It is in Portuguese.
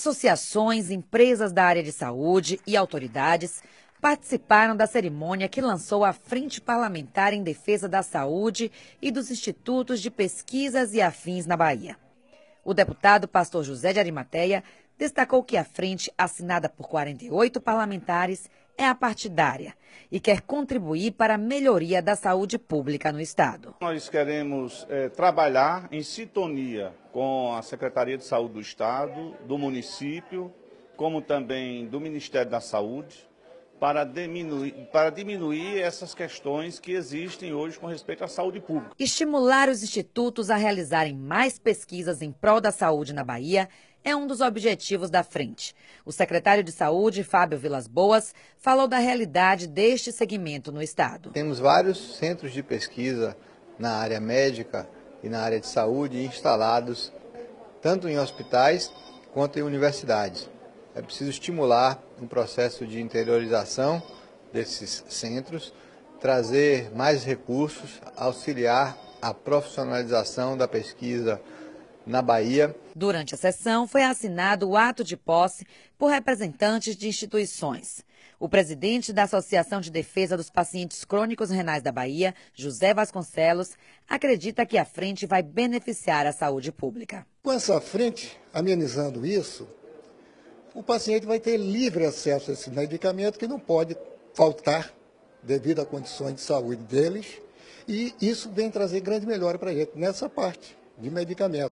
Associações, empresas da área de saúde e autoridades participaram da cerimônia que lançou a Frente Parlamentar em Defesa da Saúde e dos Institutos de Pesquisas e Afins na Bahia. O deputado pastor José de Arimateia destacou que a frente, assinada por 48 parlamentares, é a partidária e quer contribuir para a melhoria da saúde pública no Estado. Nós queremos é, trabalhar em sintonia com a Secretaria de Saúde do Estado, do município, como também do Ministério da Saúde, para diminuir, para diminuir essas questões que existem hoje com respeito à saúde pública. Estimular os institutos a realizarem mais pesquisas em prol da saúde na Bahia é um dos objetivos da frente. O secretário de Saúde, Fábio Vilas Boas, falou da realidade deste segmento no estado. Temos vários centros de pesquisa na área médica e na área de saúde instalados tanto em hospitais quanto em universidades. É preciso estimular um processo de interiorização desses centros, trazer mais recursos, auxiliar a profissionalização da pesquisa na Bahia. Durante a sessão, foi assinado o ato de posse por representantes de instituições. O presidente da Associação de Defesa dos Pacientes Crônicos Renais da Bahia, José Vasconcelos, acredita que a frente vai beneficiar a saúde pública. Com essa frente, amenizando isso, o paciente vai ter livre acesso a esse medicamento que não pode faltar devido a condições de saúde deles. E isso vem trazer grande melhora para a gente nessa parte de medicamento.